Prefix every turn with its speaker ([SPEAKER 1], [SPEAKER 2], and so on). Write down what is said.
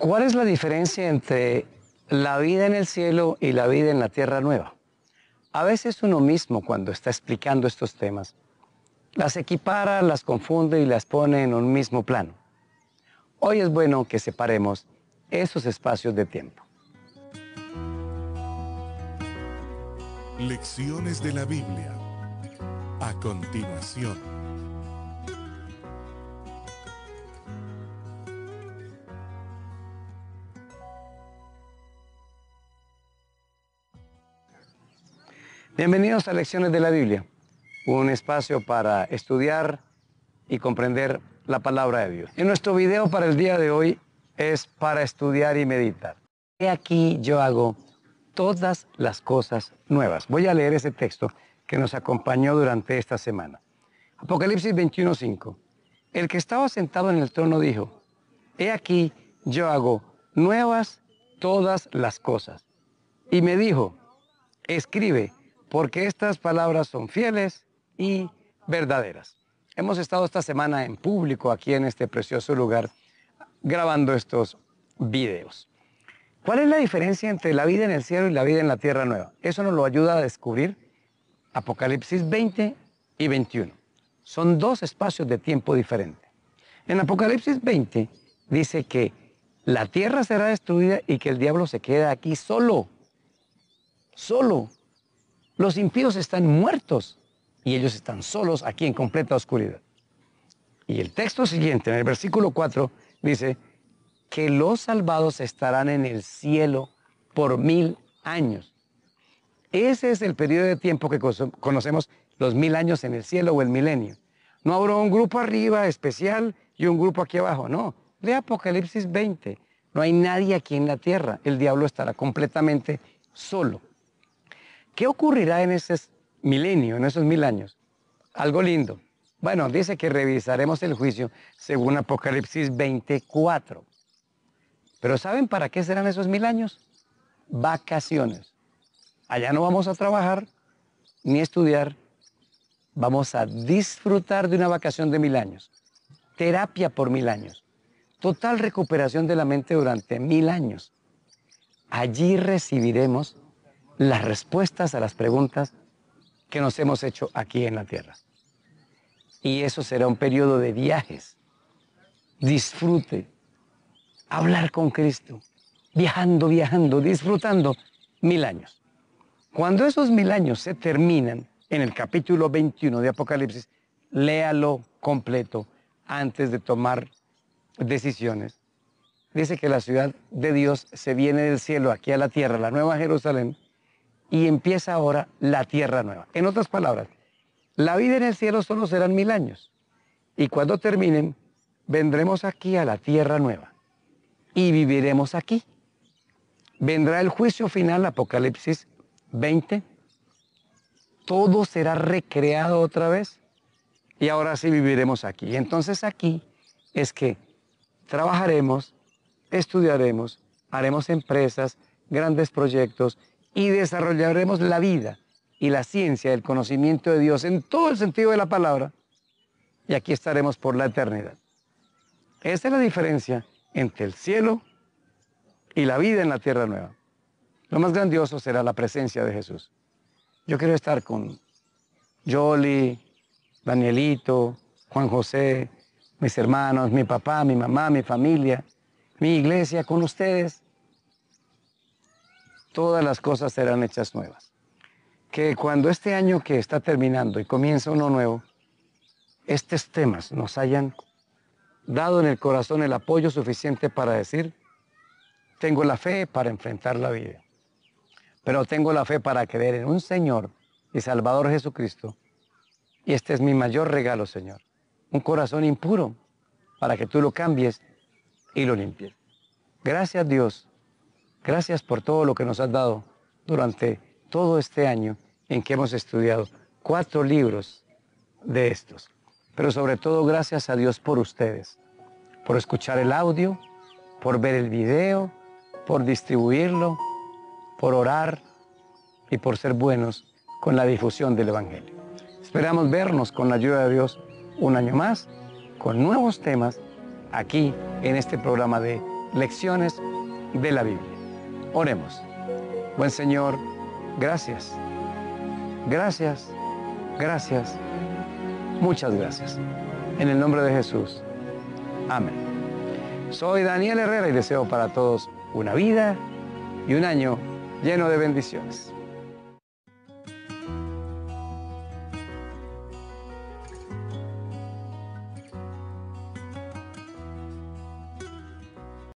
[SPEAKER 1] ¿Cuál es la diferencia entre la vida en el cielo y la vida en la tierra nueva? A veces uno mismo cuando está explicando estos temas, las equipara, las confunde y las pone en un mismo plano. Hoy es bueno que separemos esos espacios de tiempo. Lecciones de la Biblia. A continuación. Bienvenidos a Lecciones de la Biblia, un espacio para estudiar y comprender la palabra de Dios. En nuestro video para el día de hoy es para estudiar y meditar. He aquí yo hago todas las cosas nuevas. Voy a leer ese texto que nos acompañó durante esta semana. Apocalipsis 21:5. El que estaba sentado en el trono dijo, He aquí yo hago nuevas todas las cosas. Y me dijo, escribe, porque estas palabras son fieles y verdaderas. Hemos estado esta semana en público aquí en este precioso lugar grabando estos videos. ¿Cuál es la diferencia entre la vida en el cielo y la vida en la tierra nueva? Eso nos lo ayuda a descubrir Apocalipsis 20 y 21. Son dos espacios de tiempo diferentes. En Apocalipsis 20 dice que la tierra será destruida y que el diablo se queda aquí solo, solo los impíos están muertos y ellos están solos aquí en completa oscuridad. Y el texto siguiente, en el versículo 4, dice que los salvados estarán en el cielo por mil años. Ese es el periodo de tiempo que conocemos, los mil años en el cielo o el milenio. No habrá un grupo arriba especial y un grupo aquí abajo, no. De Apocalipsis 20. No hay nadie aquí en la tierra. El diablo estará completamente solo. ¿Qué ocurrirá en ese milenio, en esos mil años? Algo lindo. Bueno, dice que revisaremos el juicio según Apocalipsis 24. Pero ¿saben para qué serán esos mil años? Vacaciones. Allá no vamos a trabajar ni estudiar. Vamos a disfrutar de una vacación de mil años. Terapia por mil años. Total recuperación de la mente durante mil años. Allí recibiremos las respuestas a las preguntas que nos hemos hecho aquí en la Tierra. Y eso será un periodo de viajes, disfrute, hablar con Cristo, viajando, viajando, disfrutando mil años. Cuando esos mil años se terminan en el capítulo 21 de Apocalipsis, léalo completo antes de tomar decisiones. Dice que la ciudad de Dios se viene del cielo aquí a la tierra, la nueva Jerusalén, y empieza ahora la tierra nueva. En otras palabras, la vida en el cielo solo serán mil años y cuando terminen vendremos aquí a la tierra nueva y viviremos aquí. Vendrá el juicio final, Apocalipsis 20. Todo será recreado otra vez y ahora sí viviremos aquí. Entonces aquí es que trabajaremos, estudiaremos, haremos empresas, grandes proyectos, y desarrollaremos la vida y la ciencia del conocimiento de Dios en todo el sentido de la palabra, y aquí estaremos por la eternidad. Esa es la diferencia entre el cielo y la vida en la tierra nueva. Lo más grandioso será la presencia de Jesús. Yo quiero estar con Jolly, Danielito, Juan José, mis hermanos, mi papá, mi mamá, mi familia, mi iglesia, con ustedes todas las cosas serán hechas nuevas. Que cuando este año que está terminando y comienza uno nuevo, estos temas nos hayan dado en el corazón el apoyo suficiente para decir, tengo la fe para enfrentar la vida, pero tengo la fe para creer en un Señor y Salvador Jesucristo. Y este es mi mayor regalo, Señor, un corazón impuro para que tú lo cambies y lo limpies. Gracias Dios Gracias por todo lo que nos has dado durante todo este año en que hemos estudiado cuatro libros de estos. Pero sobre todo gracias a Dios por ustedes, por escuchar el audio, por ver el video, por distribuirlo, por orar y por ser buenos con la difusión del Evangelio. Esperamos vernos con la ayuda de Dios un año más con nuevos temas aquí en este programa de Lecciones de la Biblia. Oremos. Buen Señor, gracias. Gracias, gracias, muchas gracias. En el nombre de Jesús. Amén. Soy Daniel Herrera y deseo para todos una vida y un año lleno de bendiciones.